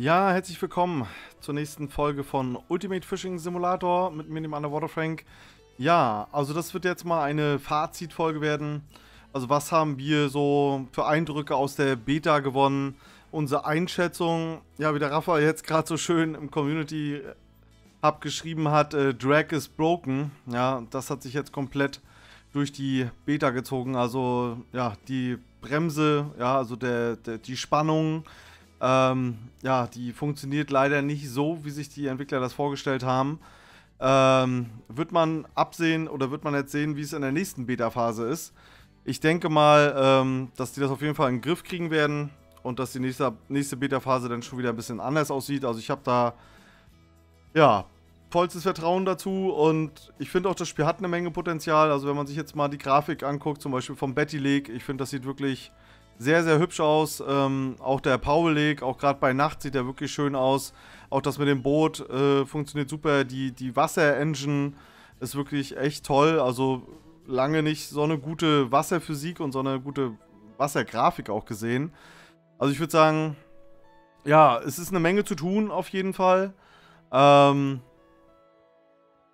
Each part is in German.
Ja, herzlich willkommen zur nächsten Folge von Ultimate Fishing Simulator mit mir, dem Underwater Frank. Ja, also das wird jetzt mal eine Fazitfolge werden. Also was haben wir so für Eindrücke aus der Beta gewonnen? Unsere Einschätzung, ja wie der Rafa jetzt gerade so schön im Community äh, abgeschrieben hat, äh, Drag is broken. Ja, das hat sich jetzt komplett durch die Beta gezogen. Also ja, die Bremse, ja, also der, der die Spannung, ähm, ja, die funktioniert leider nicht so, wie sich die Entwickler das vorgestellt haben. Ähm, wird man absehen oder wird man jetzt sehen, wie es in der nächsten Beta-Phase ist? Ich denke mal, ähm, dass die das auf jeden Fall in den Griff kriegen werden und dass die nächste, nächste Beta-Phase dann schon wieder ein bisschen anders aussieht. Also ich habe da, ja, vollstes Vertrauen dazu und ich finde auch, das Spiel hat eine Menge Potenzial. Also wenn man sich jetzt mal die Grafik anguckt, zum Beispiel vom Betty Lake, ich finde, das sieht wirklich sehr, sehr hübsch aus. Ähm, auch der Power Lake, auch gerade bei Nacht sieht er wirklich schön aus. Auch das mit dem Boot äh, funktioniert super. Die, die Wasser-Engine ist wirklich echt toll. Also lange nicht so eine gute Wasserphysik und so eine gute Wassergrafik auch gesehen. Also ich würde sagen, ja, es ist eine Menge zu tun auf jeden Fall. Ähm,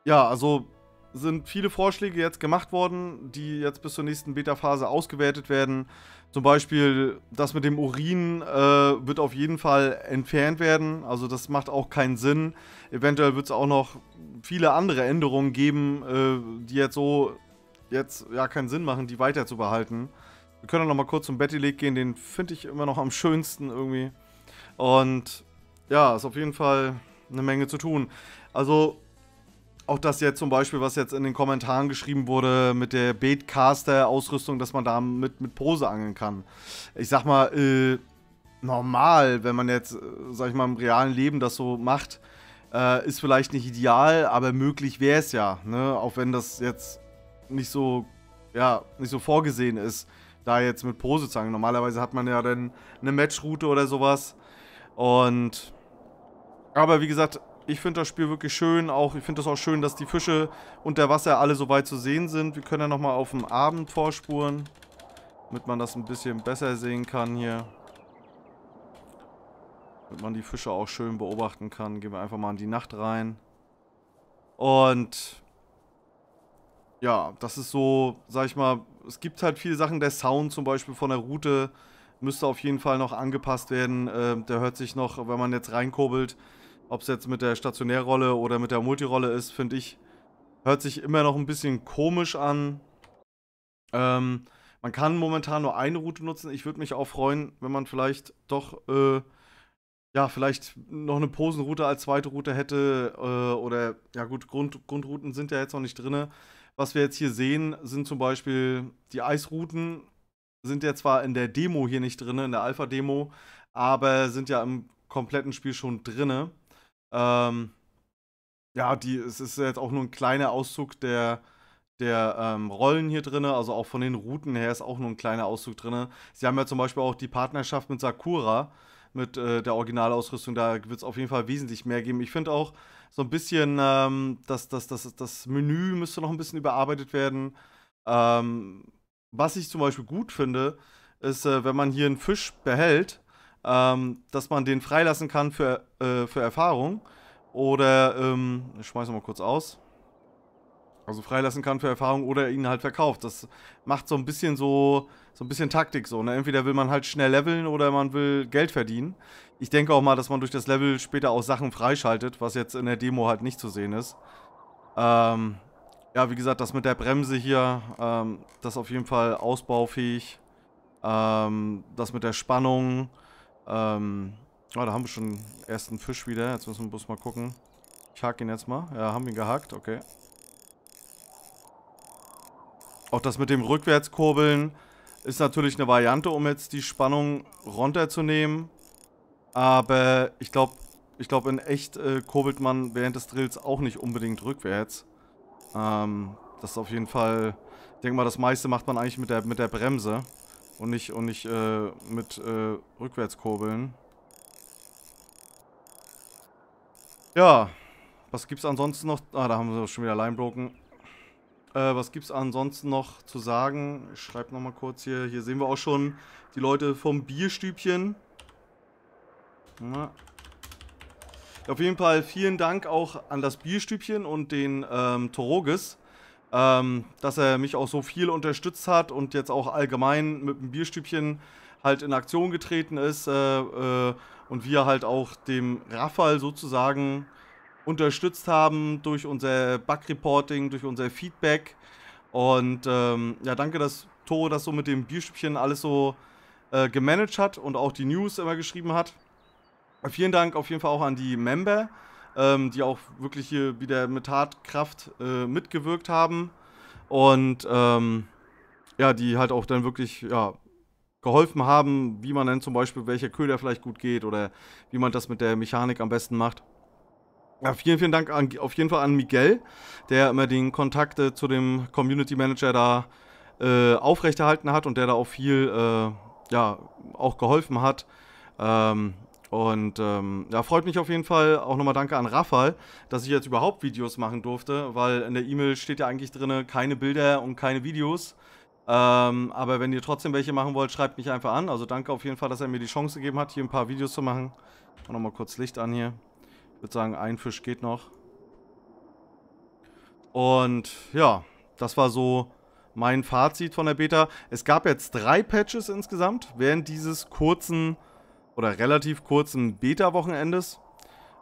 ja, also sind viele Vorschläge jetzt gemacht worden, die jetzt bis zur nächsten Beta-Phase ausgewertet werden. Zum Beispiel das mit dem Urin äh, wird auf jeden Fall entfernt werden. Also das macht auch keinen Sinn. Eventuell wird es auch noch viele andere Änderungen geben, äh, die jetzt so jetzt ja keinen Sinn machen, die weiter zu behalten. Wir können noch mal kurz zum Betty League gehen, den finde ich immer noch am schönsten irgendwie. Und ja, ist auf jeden Fall eine Menge zu tun. Also auch das jetzt zum Beispiel, was jetzt in den Kommentaren geschrieben wurde mit der Baitcaster-Ausrüstung, dass man da mit, mit Pose angeln kann. Ich sag mal, äh, normal, wenn man jetzt, äh, sag ich mal, im realen Leben das so macht, äh, ist vielleicht nicht ideal, aber möglich wäre es ja, ne? Auch wenn das jetzt nicht so, ja, nicht so vorgesehen ist, da jetzt mit Pose zu angeln. Normalerweise hat man ja dann eine Matchroute oder sowas. Und aber wie gesagt, ich finde das Spiel wirklich schön. Auch ich finde es auch schön, dass die Fische unter Wasser alle so weit zu sehen sind. Wir können ja nochmal auf dem Abend vorspuren, damit man das ein bisschen besser sehen kann hier. Damit man die Fische auch schön beobachten kann. Gehen wir einfach mal in die Nacht rein. Und ja, das ist so, sag ich mal, es gibt halt viele Sachen. Der Sound zum Beispiel von der Route müsste auf jeden Fall noch angepasst werden. Ähm, der hört sich noch, wenn man jetzt reinkurbelt, ob es jetzt mit der Stationärrolle oder mit der Multirolle ist, finde ich, hört sich immer noch ein bisschen komisch an. Ähm, man kann momentan nur eine Route nutzen. Ich würde mich auch freuen, wenn man vielleicht doch, äh, ja, vielleicht noch eine Posenroute als zweite Route hätte. Äh, oder, ja gut, Grund, Grundrouten sind ja jetzt noch nicht drin. Was wir jetzt hier sehen, sind zum Beispiel die Eisrouten. Sind ja zwar in der Demo hier nicht drin, in der Alpha-Demo, aber sind ja im kompletten Spiel schon drinne. Ähm, ja, die, es ist jetzt auch nur ein kleiner Auszug der, der ähm, Rollen hier drin, also auch von den Routen her ist auch nur ein kleiner Auszug drin. Sie haben ja zum Beispiel auch die Partnerschaft mit Sakura, mit äh, der Originalausrüstung, da wird es auf jeden Fall wesentlich mehr geben. Ich finde auch so ein bisschen, ähm, das, das, das, das Menü müsste noch ein bisschen überarbeitet werden. Ähm, was ich zum Beispiel gut finde, ist, äh, wenn man hier einen Fisch behält, ähm, dass man den freilassen kann für, äh, für Erfahrung. Oder, ähm, ich schmeiße mal kurz aus. Also freilassen kann für Erfahrung oder ihn halt verkauft. Das macht so ein bisschen so, so ein bisschen Taktik so. Ne? Entweder will man halt schnell leveln oder man will Geld verdienen. Ich denke auch mal, dass man durch das Level später auch Sachen freischaltet, was jetzt in der Demo halt nicht zu sehen ist. Ähm, ja, wie gesagt, das mit der Bremse hier, ähm, das ist auf jeden Fall ausbaufähig. Ähm, das mit der Spannung, ähm, oh, da haben wir schon ersten Fisch wieder. Jetzt müssen wir bloß mal gucken. Ich hake ihn jetzt mal. Ja, haben ihn gehakt. Okay. Auch das mit dem Rückwärtskurbeln ist natürlich eine Variante, um jetzt die Spannung runterzunehmen. Aber ich glaube, ich glaube in echt äh, kurbelt man während des Drills auch nicht unbedingt rückwärts. Ähm, das ist auf jeden Fall... Ich denke mal, das meiste macht man eigentlich mit der, mit der Bremse. Und nicht, und nicht äh, mit äh, Rückwärtskurbeln. Ja, was gibt's ansonsten noch? Ah, da haben wir schon wieder Linebroken. Äh, was gibt's ansonsten noch zu sagen? Ich schreibe nochmal kurz hier. Hier sehen wir auch schon die Leute vom Bierstübchen. Na. Auf jeden Fall vielen Dank auch an das Bierstübchen und den ähm, Toroges ähm, dass er mich auch so viel unterstützt hat und jetzt auch allgemein mit dem Bierstübchen halt in Aktion getreten ist äh, äh, und wir halt auch dem Rafael sozusagen unterstützt haben durch unser Bug-Reporting, durch unser Feedback. Und ähm, ja, danke, dass Tore das so mit dem Bierstübchen alles so äh, gemanagt hat und auch die News immer geschrieben hat. Vielen Dank auf jeden Fall auch an die Member, ähm, die auch wirklich hier wieder mit Hartkraft äh, mitgewirkt haben. Und ähm, ja, die halt auch dann wirklich, ja, geholfen haben, wie man dann zum Beispiel, welcher Köder vielleicht gut geht oder wie man das mit der Mechanik am besten macht. Ja, vielen, vielen Dank an, auf jeden Fall an Miguel, der immer den Kontakt äh, zu dem Community Manager da äh, aufrechterhalten hat und der da auch viel, äh, ja, auch geholfen hat. Ähm, und ähm, ja, freut mich auf jeden Fall auch nochmal danke an Rafael, dass ich jetzt überhaupt Videos machen durfte, weil in der E-Mail steht ja eigentlich drin, keine Bilder und keine Videos. Ähm, aber wenn ihr trotzdem welche machen wollt, schreibt mich einfach an. Also danke auf jeden Fall, dass er mir die Chance gegeben hat, hier ein paar Videos zu machen. Mach nochmal kurz Licht an hier. Ich würde sagen, ein Fisch geht noch. Und ja, das war so mein Fazit von der Beta. Es gab jetzt drei Patches insgesamt während dieses kurzen oder relativ kurzen Beta-Wochenendes.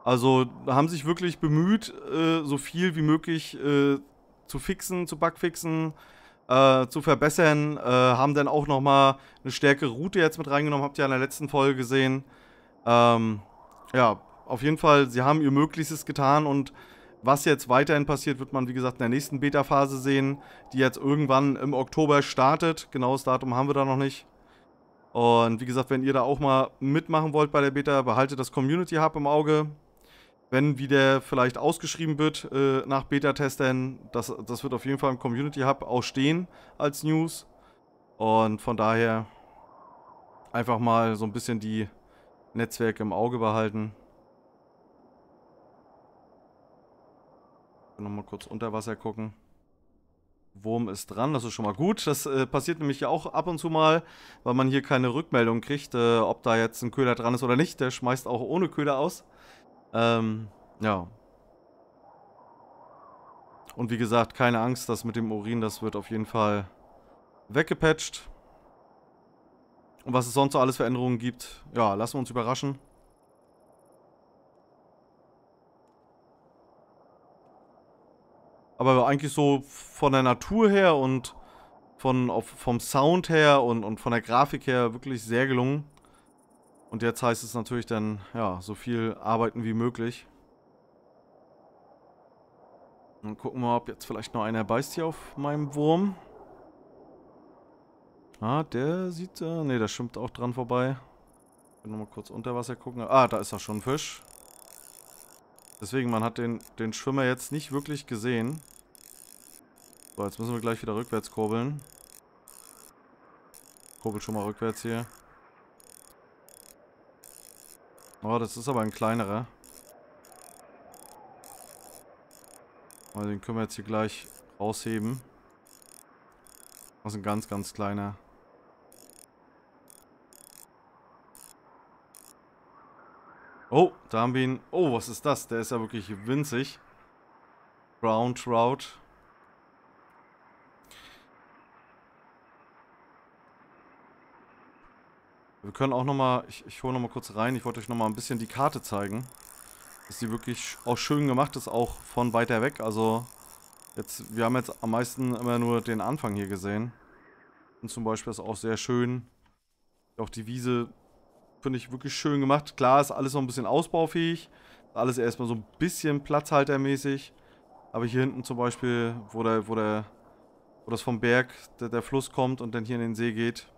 Also haben sich wirklich bemüht, äh, so viel wie möglich äh, zu fixen, zu bugfixen, äh, zu verbessern. Äh, haben dann auch nochmal eine stärkere Route jetzt mit reingenommen, habt ihr in der letzten Folge gesehen. Ähm, ja, auf jeden Fall, sie haben ihr Möglichstes getan und was jetzt weiterhin passiert, wird man wie gesagt in der nächsten Beta-Phase sehen, die jetzt irgendwann im Oktober startet. Genaues Datum haben wir da noch nicht. Und wie gesagt, wenn ihr da auch mal mitmachen wollt bei der Beta, behaltet das Community Hub im Auge. Wenn wieder vielleicht ausgeschrieben wird äh, nach Beta-Testern, das, das wird auf jeden Fall im Community Hub auch stehen als News. Und von daher einfach mal so ein bisschen die Netzwerke im Auge behalten. Nochmal kurz unter Wasser gucken. Wurm ist dran, das ist schon mal gut. Das äh, passiert nämlich ja auch ab und zu mal, weil man hier keine Rückmeldung kriegt, äh, ob da jetzt ein Köder dran ist oder nicht. Der schmeißt auch ohne Köder aus. Ähm, ja. Und wie gesagt, keine Angst, das mit dem Urin, das wird auf jeden Fall weggepatcht. Und was es sonst so alles für Änderungen gibt, ja, lassen wir uns überraschen. aber eigentlich so von der Natur her und von, auf, vom Sound her und, und von der Grafik her wirklich sehr gelungen. Und jetzt heißt es natürlich dann, ja, so viel arbeiten wie möglich. Dann gucken wir, ob jetzt vielleicht noch einer beißt hier auf meinem Wurm. Ah, der sieht... Äh, ne, der schwimmt auch dran vorbei. Ich will nochmal kurz unter Wasser gucken. Ah, da ist doch schon ein Fisch. Deswegen, man hat den, den Schwimmer jetzt nicht wirklich gesehen. So, jetzt müssen wir gleich wieder rückwärts kurbeln. Kurbel schon mal rückwärts hier. Oh, das ist aber ein kleinerer. Aber also den können wir jetzt hier gleich rausheben. Das ist ein ganz, ganz kleiner. Oh, da haben wir ihn. Oh, was ist das? Der ist ja wirklich winzig. Brown Trout. Wir können auch nochmal, ich, ich hole nochmal kurz rein, ich wollte euch nochmal ein bisschen die Karte zeigen. Dass die wirklich auch schön gemacht ist, auch von weiter weg. Also, jetzt, wir haben jetzt am meisten immer nur den Anfang hier gesehen. Und zum Beispiel ist auch sehr schön. Auch die Wiese finde ich wirklich schön gemacht. Klar ist alles noch ein bisschen ausbaufähig. Alles erstmal so ein bisschen platzhaltermäßig. Aber hier hinten zum Beispiel, wo, der, wo, der, wo das vom Berg der, der Fluss kommt und dann hier in den See geht,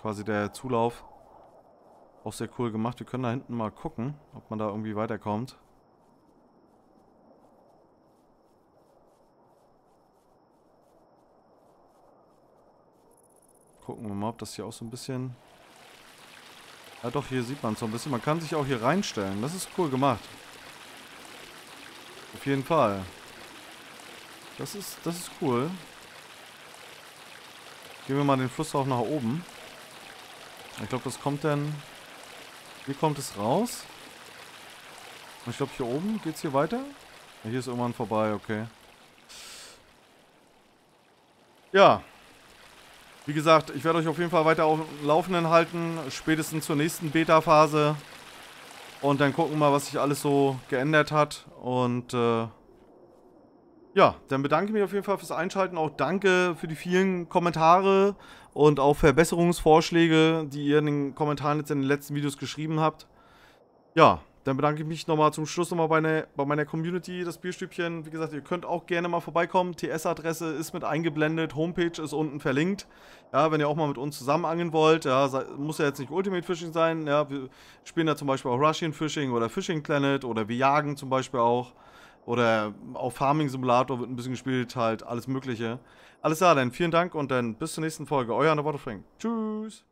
quasi der Zulauf, auch sehr cool gemacht. Wir können da hinten mal gucken, ob man da irgendwie weiterkommt. Gucken wir mal, ob das hier auch so ein bisschen... Ja doch, hier sieht man es so ein bisschen. Man kann sich auch hier reinstellen. Das ist cool gemacht. Auf jeden Fall. Das ist, das ist cool. Gehen wir mal den Fluss auch nach oben. Ich glaube, das kommt dann hier kommt es raus. Ich glaube, hier oben geht es hier weiter. Ja, hier ist irgendwann vorbei, okay. Ja. Wie gesagt, ich werde euch auf jeden Fall weiter auf dem Laufenden halten. Spätestens zur nächsten Beta-Phase. Und dann gucken wir mal, was sich alles so geändert hat. Und, äh... Ja, dann bedanke ich mich auf jeden Fall fürs Einschalten. Auch danke für die vielen Kommentare und auch Verbesserungsvorschläge, die ihr in den Kommentaren jetzt in den letzten Videos geschrieben habt. Ja, dann bedanke ich mich nochmal zum Schluss nochmal bei, ne, bei meiner Community, das Bierstübchen. Wie gesagt, ihr könnt auch gerne mal vorbeikommen. TS-Adresse ist mit eingeblendet, Homepage ist unten verlinkt. Ja, wenn ihr auch mal mit uns zusammen angeln wollt, ja, muss ja jetzt nicht Ultimate Fishing sein. Ja, wir spielen da zum Beispiel auch Russian Fishing oder Fishing Planet oder wir jagen zum Beispiel auch. Oder auf Farming Simulator wird ein bisschen gespielt, halt alles Mögliche. Alles klar, dann vielen Dank und dann bis zur nächsten Folge. Euer Underwater Frank. Tschüss.